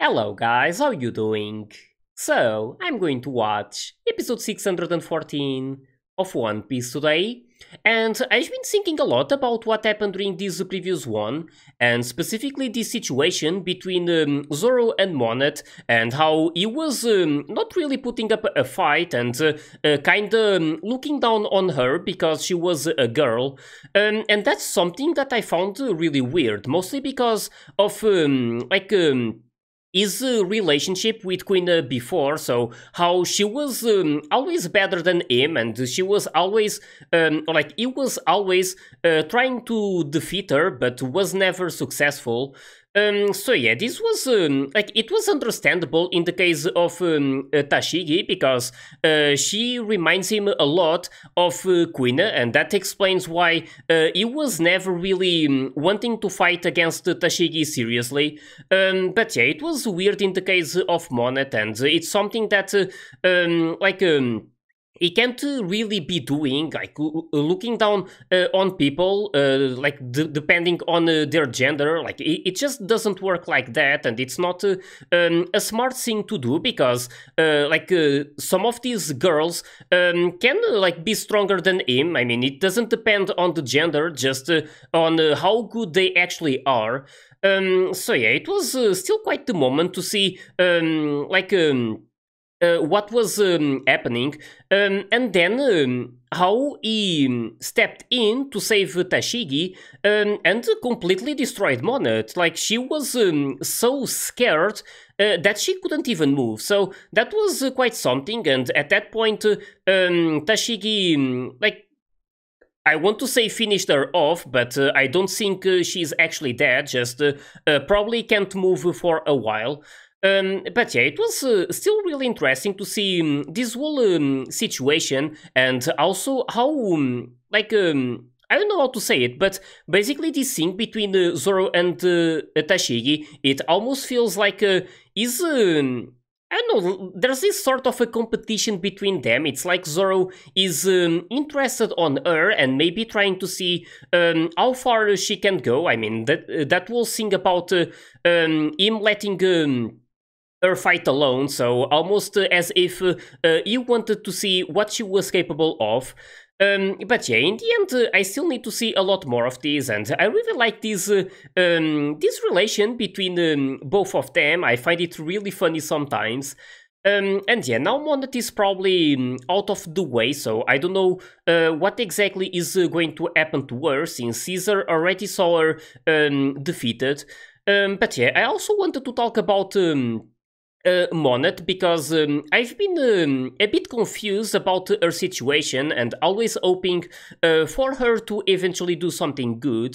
Hello guys, how you doing? So, I'm going to watch episode 614 of One Piece today, and I've been thinking a lot about what happened during this previous one, and specifically this situation between um, Zoro and Monet, and how he was um, not really putting up a fight and uh, uh, kinda um, looking down on her because she was a girl, um, and that's something that I found uh, really weird, mostly because of, um, like, um, his uh, relationship with Queen uh, before, so how she was um, always better than him, and she was always, um, like, he was always uh, trying to defeat her, but was never successful. Um, so yeah, this was um, like it was understandable in the case of um, uh, Tashigi because uh, she reminds him a lot of uh, Quina, and that explains why uh, he was never really um, wanting to fight against Tashigi seriously. Um, but yeah, it was weird in the case of Monet, and it's something that uh, um, like he can't really be doing like looking down uh, on people uh, like depending on uh, their gender like it, it, just doesn't work like that and it's not uh, um, a smart thing to do because uh, like uh, some of these girls um, can like be stronger than him i mean it doesn't depend on the gender just on how good they actually are um, so yeah it was still quite the moment to see um, like um, uh, what was um, happening, um, and then um, how he stepped in to save Tashigi um, and completely destroyed Monad. Like, she was um, so scared uh, that she couldn't even move. So that was uh, quite something, and at that point, uh, um, Tashigi, like, I want to say finished her off, but uh, I don't think uh, she's actually dead, just uh, uh, probably can't move for a while. Um, but yeah, it was uh, still really interesting to see um, this whole um, situation and also how, um, like, um, I don't know how to say it, but basically this thing between uh, Zoro and uh, Tashigi, it almost feels like uh, is um, I don't know, there's this sort of a competition between them. It's like Zoro is um, interested on her and maybe trying to see um, how far she can go. I mean, that uh, that whole thing about uh, um, him letting um, her fight alone, so almost uh, as if uh, uh, he wanted to see what she was capable of. Um, but yeah, in the end, uh, I still need to see a lot more of these, and I really like this uh, um, this relation between um, both of them. I find it really funny sometimes. Um, and yeah, now Monet is probably um, out of the way, so I don't know uh, what exactly is uh, going to happen to her, since Caesar already saw her um, defeated. but yeah, I also wanted to talk about uh, Monet because um, I've been um, a bit confused about her situation and always hoping uh, for her to eventually do something good.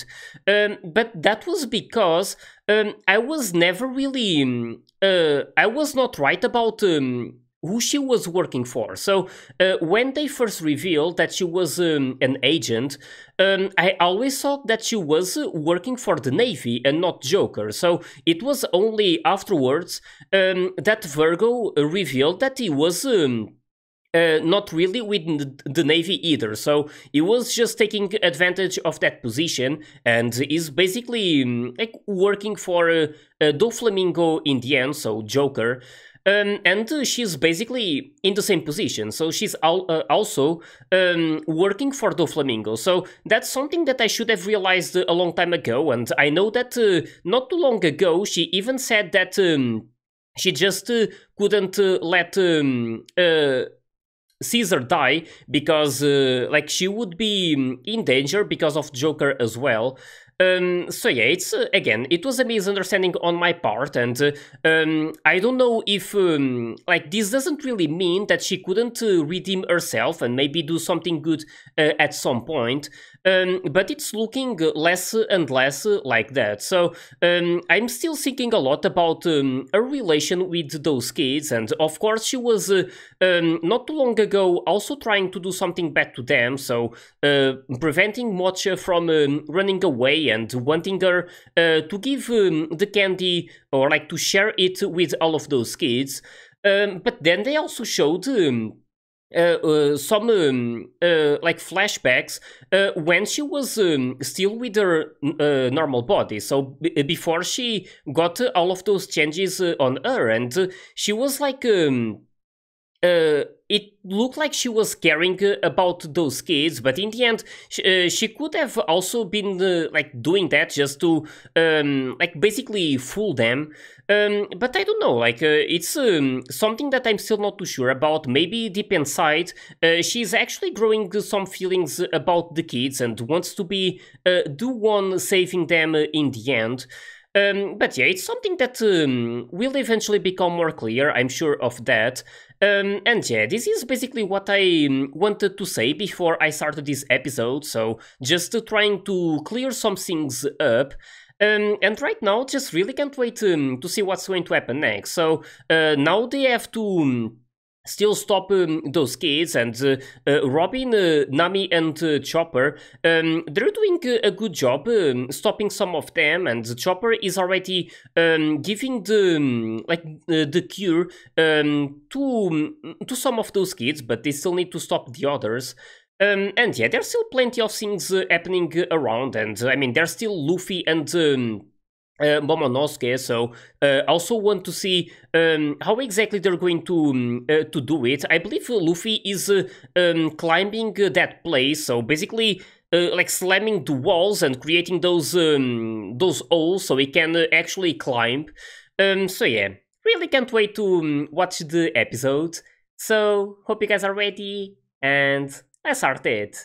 Um, but that was because um, I was never really. Um, uh, I was not right about. Um, who she was working for. So, uh, when they first revealed that she was an agent, um, I always thought that she was working for the Navy and not Joker, so it was only afterwards um, that Virgo revealed that he was. Um, uh, not really with the Navy either, so he was just taking advantage of that position and is basically um, like working for uh, uh, Doflamingo in the end, so Joker. Um, and she's basically in the same position. So she's al uh, also um, working for the Flamingo. So that's something that I should have realized a long time ago. And I know that uh, not too long ago, she even said that um, she just uh, couldn't uh, let. Um, uh, Caesar die because uh, like she would be in danger because of Joker as well. Um, so yeah, it's uh, again, it was a misunderstanding on my part, and uh, um, I don't know if um, like this doesn't really mean that she couldn't uh, redeem herself and maybe do something good uh, at some point. Um, but it's looking less and less like that. So um, I'm still thinking a lot about um, her relation with those kids. And of course, she was uh, um, not too long ago also trying to do something bad to them. So uh, preventing Mocha from um, running away and wanting her uh, to give um, the candy or like to share it with all of those kids. but then they also showed uh, uh, some um, uh, like flashbacks when she was um, still with her normal body. So before she got all of those changes on her, and she was like. Um, uh, it looked like she was caring uh, about those kids, but in the end, uh, she could have also been uh, like doing that just to um, like basically fool them. Um, but I don't know, like uh, it's um, something that I'm still not too sure about. Maybe deep inside, she's actually growing some feelings about the kids and wants to be the one saving them in the end. Um, but yeah, it's something that um, will eventually become more clear, I'm sure of that. Um, and yeah, this is basically what I um, wanted to say before I started this episode, so just trying to clear some things up. Um, and right now, just really can't wait um, to see what's going to happen next. So uh, now they have to um, still stop um, those kids and uh, uh, Robin, uh, Nami and uh, Chopper um, they're doing a good job um, stopping some of them and Chopper is already um, giving the um, like uh, the cure um, to mm, to some of those kids but they still need to stop the others and yeah there's still plenty of things uh, happening around and I mean there's still Luffy and uh, Momonosuke. So uh, also want to see um, how exactly they're going to um, uh, to do it. I believe Luffy is uh, um, climbing uh, that place, so basically. Uh, like slamming the walls and creating those um, those holes so he can uh, actually climb. Um, so yeah, really can't wait to um, watch the episode. So hope you guys are ready and let's start it.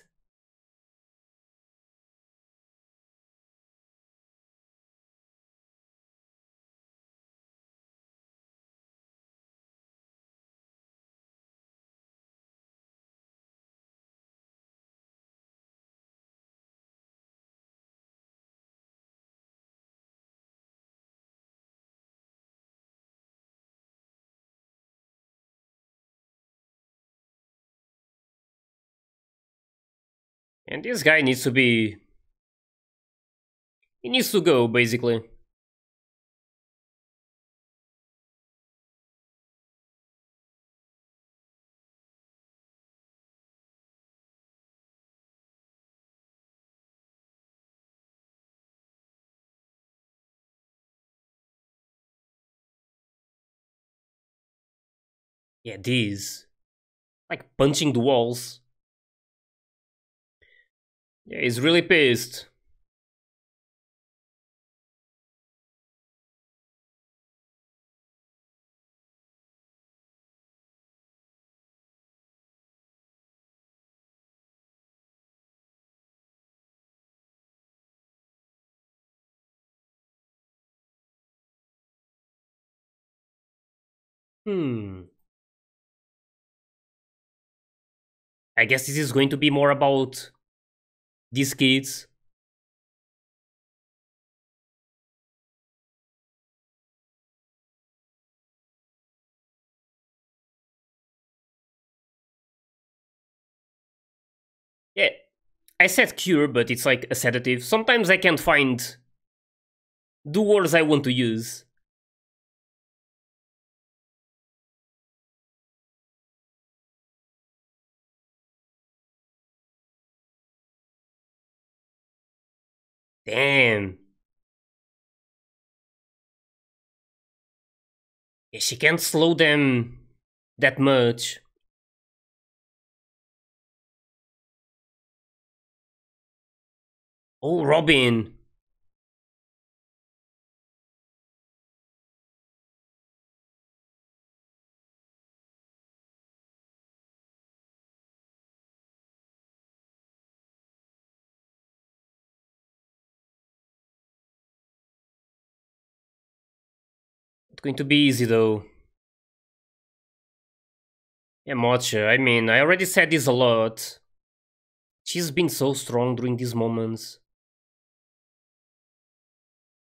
And this guy needs to be... He needs to go, basically. Yeah, these. Like punching the walls. Yeah, he's really pissed. Hmm. I guess this is going to be more about these kids Yeah, I said cure, but it's like a sedative. Sometimes I can't find the words I want to use. Damn. Yeah, she can't slow them that much. Oh, Robin. going to be easy though. Yeah, Mocha, I mean, I already said this a lot. She's been so strong during these moments.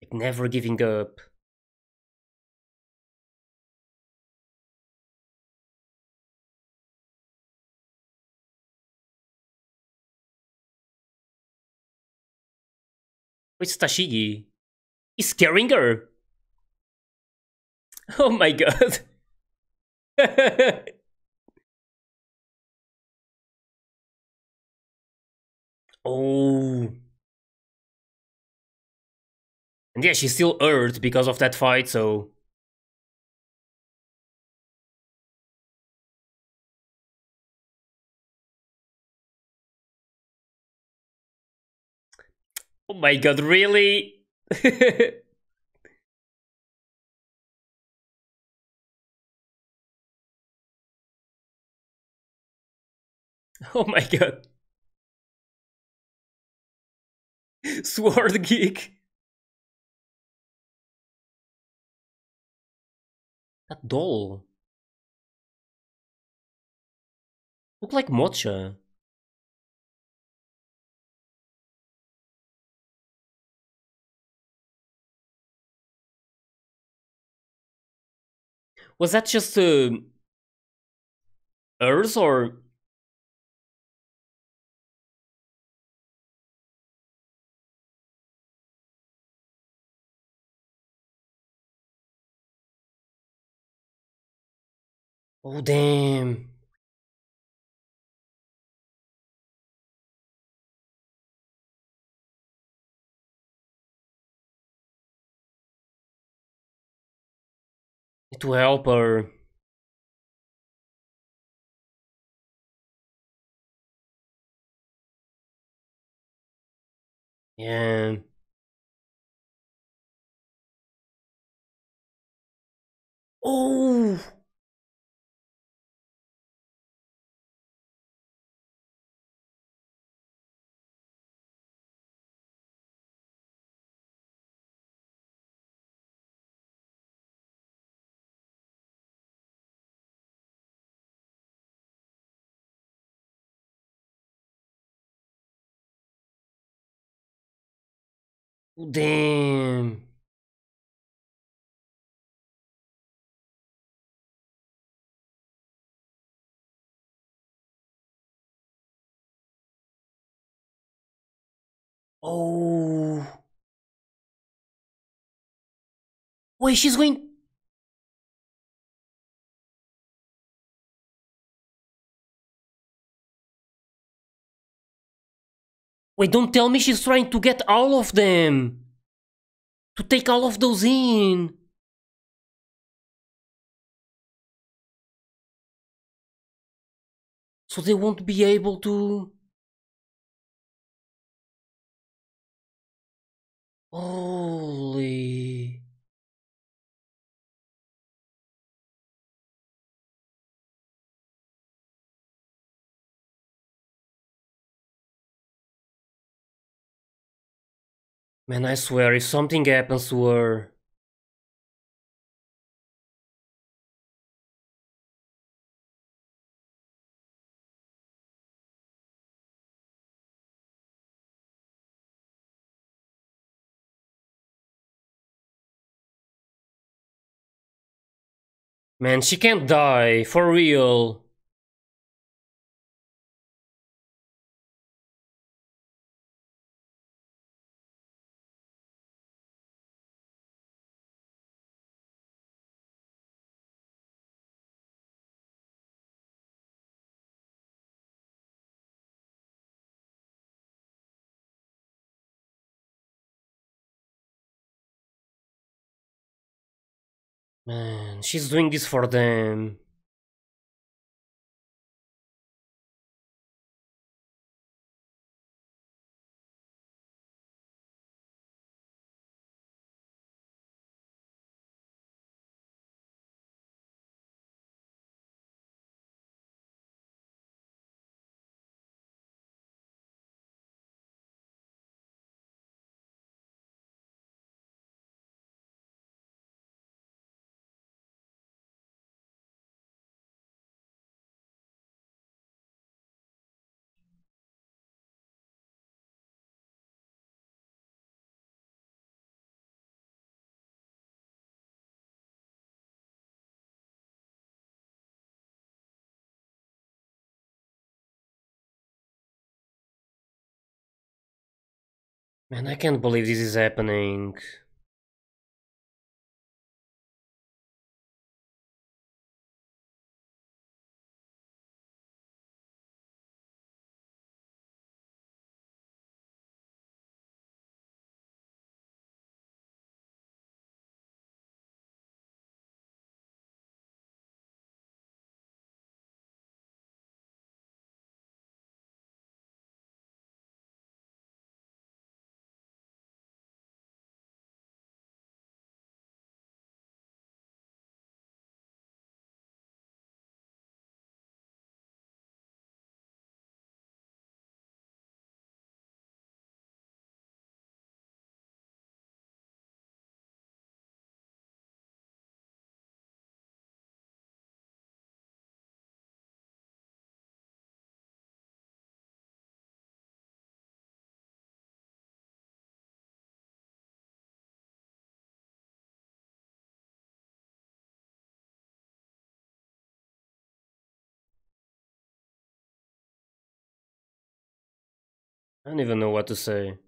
Like never giving up. It's Tashigi. He's scaring her! Oh my god. oh. And yeah, she's still hurt because of that fight, so... Oh my god, really? Oh my god. Sword Geek. That doll. Look like Mocha. Was that just uh, Earth or Oh, damn. To help her. Yeah. Oh! Damn. Oh. Wait, she's going Wait, don't tell me she's trying to get all of them. To take all of those in. So they won't be able to... Holy... Man, I swear, if something happens to her... Man, she can't die, for real. Man, she's doing this for them. Man, I can't believe this is happening. I don't even know what to say.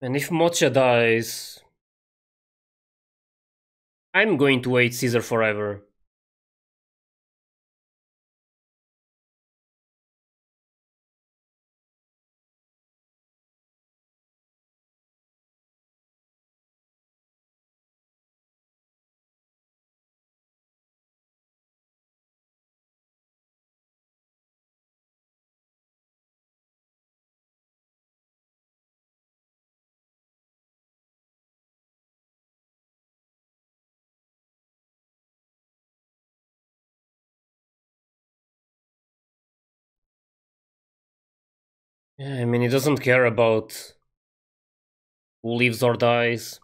And if Mocha dies... I'm going to wait, Caesar forever. Yeah, I mean, he doesn't care about who lives or dies.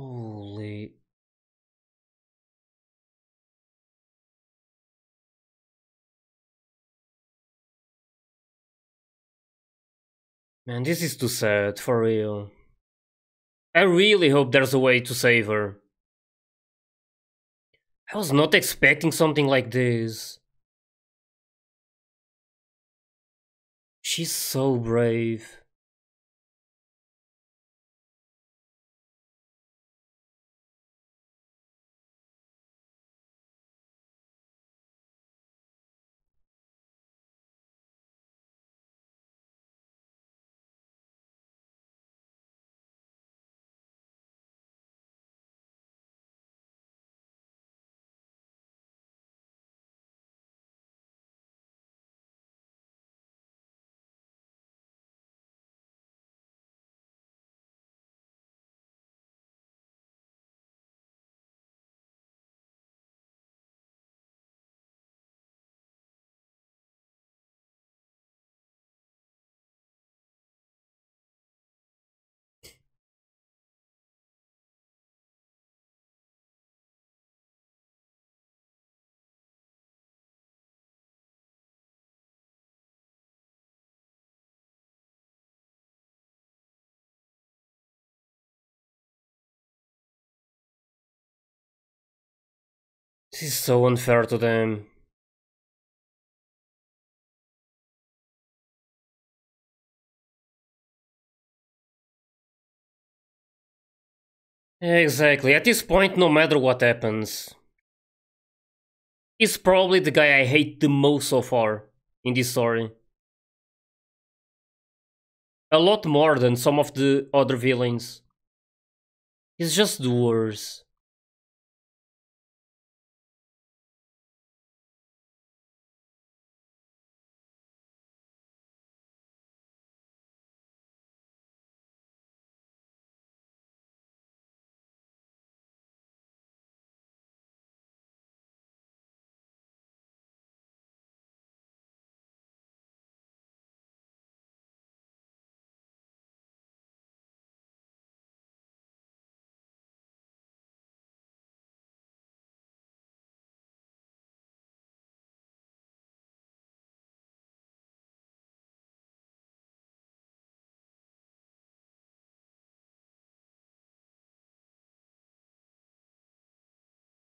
Holy Man, this is too sad, for real. I really hope there's a way to save her. I was not expecting something like this. She's so brave. This is so unfair to them. Exactly, at this point no matter what happens. He's probably the guy I hate the most so far in this story. A lot more than some of the other villains. He's just the worst.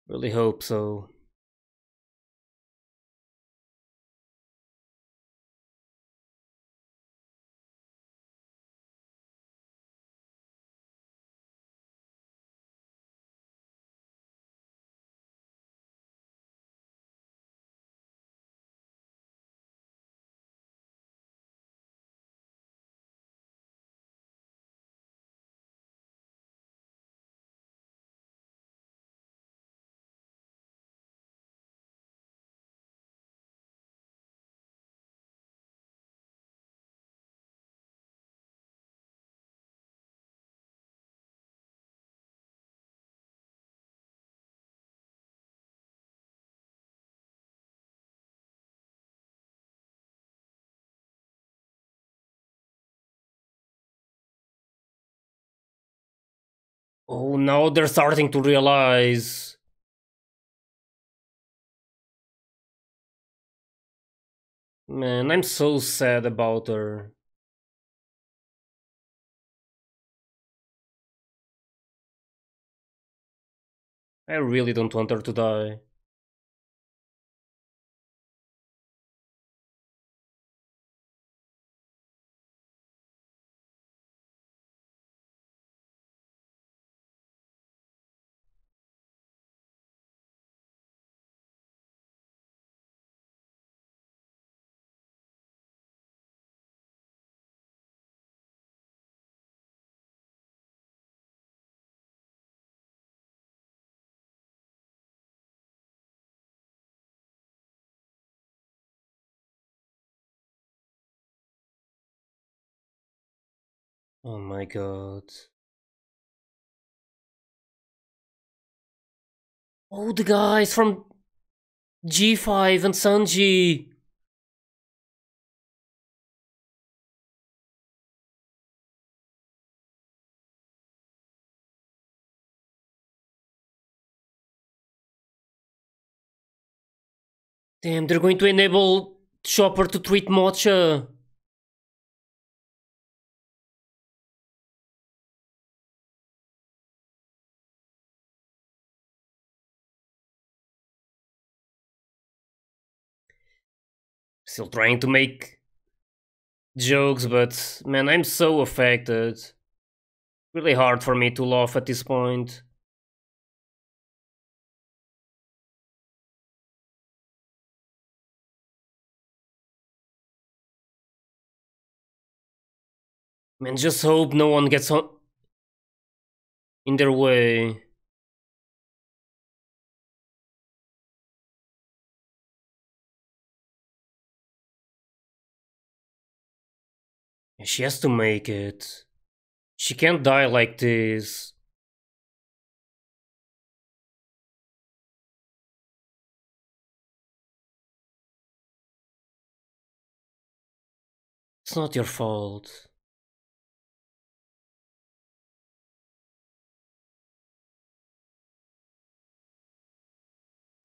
Really hope so. Oh, now they're starting to realize. Man, I'm so sad about her. I really don't want her to die. Oh my god. Oh, the guys from G5 and Sanji. Damn, they're going to enable Chopper to treat Mocha. still trying to make jokes, but man, I'm so affected. Really hard for me to laugh at this point. Man, just hope no one gets on in their way. She has to make it. She can't die like this. It's not your fault.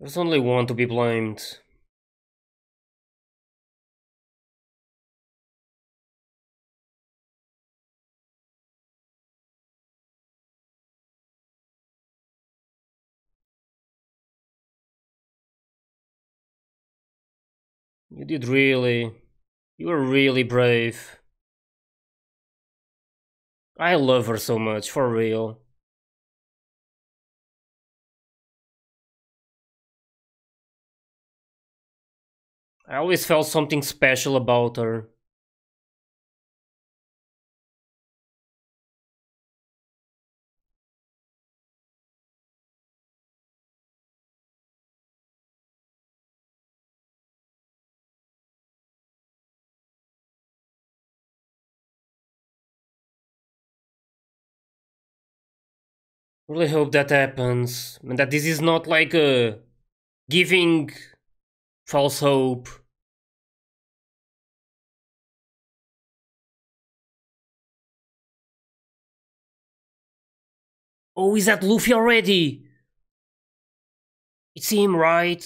There's only one to be blamed. You did really. You were really brave. I love her so much, for real. I always felt something special about her. Really hope that happens and that this is not like a uh, giving false hope. Oh, is that Luffy already? It's him, right?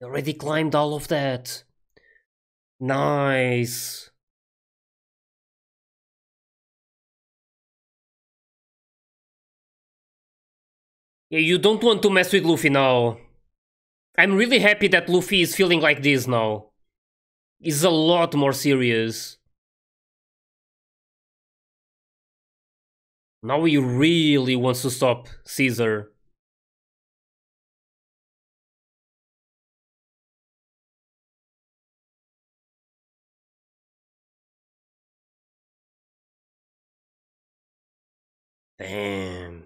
He already climbed all of that. Nice. You don't want to mess with Luffy now. I'm really happy that Luffy is feeling like this now. He's a lot more serious. Now he really wants to stop Caesar. Damn.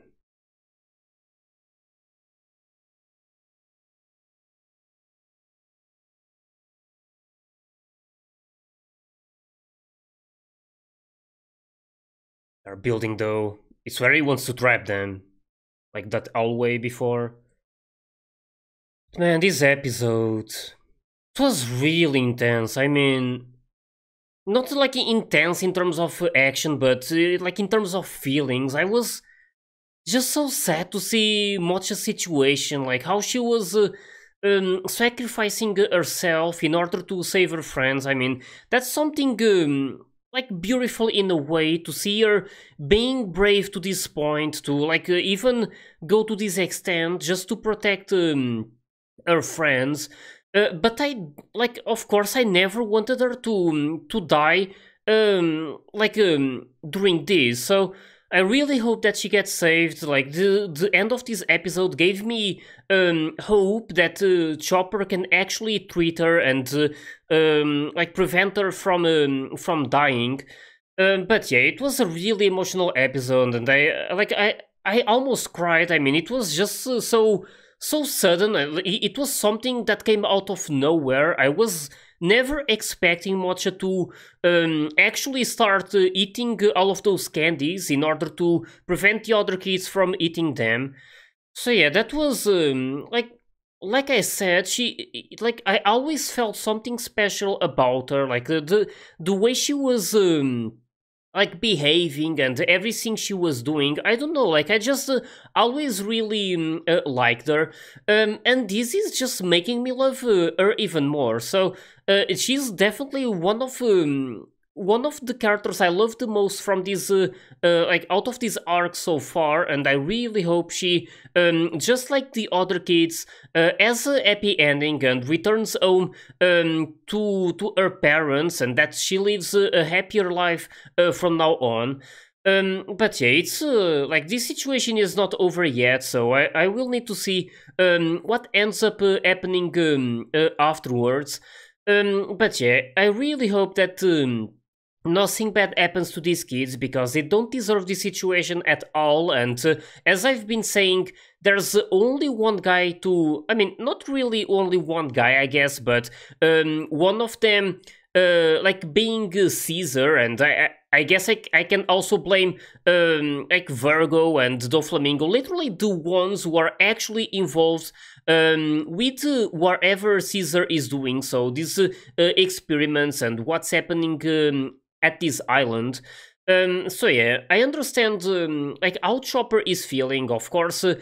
Our building though, it's where he wants to trap them. Like that hallway before. man, this episode... It was really intense, I mean... Not like intense in terms of action, but uh, like in terms of feelings, I was just so sad to see Mocha's situation, like how she was uh, um, sacrificing herself in order to save her friends. I mean, that's something um, like beautiful in a way to see her being brave to this point to like uh, even go to this extent just to protect um, her friends uh, but i like of course i never wanted her to to die um like um during this so I really hope that she gets saved. Like the the end of this episode gave me um, hope that uh, Chopper can actually treat her and uh, um, like prevent her from um, from dying. Um, but yeah, it was a really emotional episode, and I like I I almost cried. I mean, it was just uh, so so sudden. It was something that came out of nowhere. I was never expecting Mocha to um, actually start uh, eating all of those candies in order to prevent the other kids from eating them. So yeah, that was um, like like I said, she like I always felt something special about her, like the the, the way she was um, like behaving and everything she was doing. I don't know, like I just uh, always really mm, uh, liked her, um, and this is just making me love uh, her even more. So uh, she's definitely one of um, one of the characters I love the most from this, uh, uh, like out of this arc so far, and I really hope she, um, just like the other kids, uh, has a happy ending and returns home um, to to her parents, and that she lives a, a happier life uh, from now on. Um, but yeah, it's uh, like this situation is not over yet, so I, I will need to see um, what ends up uh, happening um, uh, afterwards. Um, but yeah, I really hope that um, Nothing bad happens to these kids because they don't deserve this situation at all and uh, as I've been saying, there's only one guy to... I mean, not really only one guy, I guess, but um, one of them, uh, like, being uh, Caesar and I, I guess I, I, can also blame um, like Virgo and Doflamingo, literally the ones who are actually involved um, with uh, whatever Caesar is doing. So these uh, uh, experiments and what's happening um, at this island um, so yeah, I understand um, like how Chopper is feeling. Of course, um,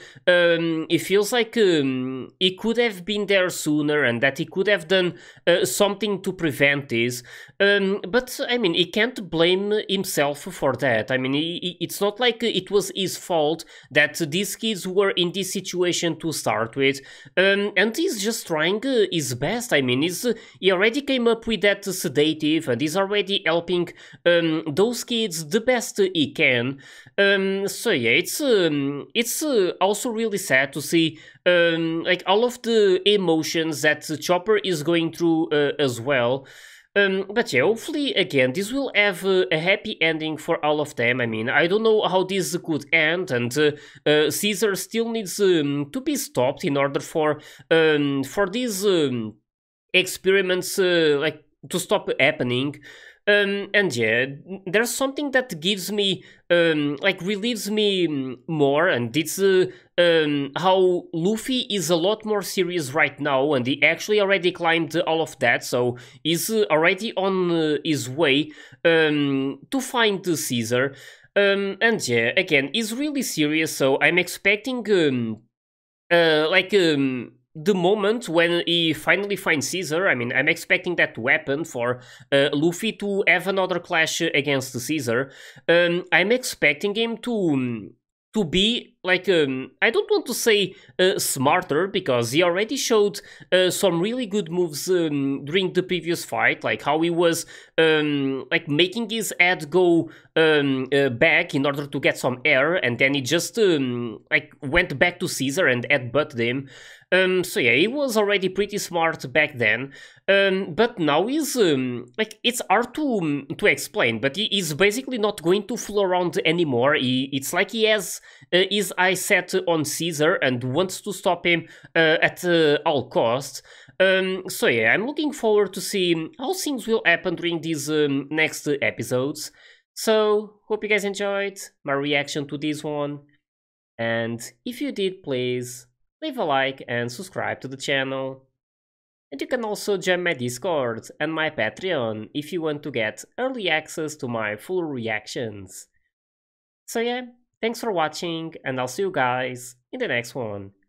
it feels like he um, could have been there sooner, and that he could have done uh, something to prevent this. Um, but I mean, he can't blame himself for that. I mean, he, he, it's not like it was his fault that these kids were in this situation to start with. Um, and he's just trying uh, his best. I mean, he's, he already came up with that sedative, and he's already helping those kids the best he can. Um, so yeah, it's um, it's uh, also really sad to see um, like all of the emotions that the Chopper is going through uh, as well. Um, but yeah, hopefully, again, this will have uh, a happy ending for all of them. I mean, I don't know how this could end, and uh, uh, Caesar still needs um, to be stopped in order for um, for these um, experiments uh, like to stop happening. Um, and yeah, there's something that gives me, um, like, relieves me more, and it's uh, um, how Luffy is a lot more serious right now, and he actually already climbed all of that, so he's uh, already on uh, his way um to find Caesar. um and yeah, again, he's really serious, so I'm expecting, um uh, like, um the moment when he finally finds Caesar, I mean, I'm expecting that weapon for uh, Luffy to have another clash against Caesar. Um, I'm expecting him to um, to be like um, I don't want to say uh, smarter because he already showed uh, some really good moves um, during the previous fight, like how he was um, like making his head go um, uh, back in order to get some air, and then he just um, like went back to Caesar and headbutted him. Um, so yeah, he was already pretty smart back then, um, but now he's um, like it's hard to um, to explain. But he is basically not going to fool around anymore. He, it's like he has uh, his eye set on Caesar and wants to stop him uh, at uh, all costs. Um, so yeah, I'm looking forward to see how things will happen during these um, next episodes. So hope you guys enjoyed my reaction to this one, and if you did, please leave a like and subscribe to the channel. And you can also join my Discord and my Patreon if you want to get early access to my full reactions. So yeah, thanks for watching and I'll see you guys in the next one.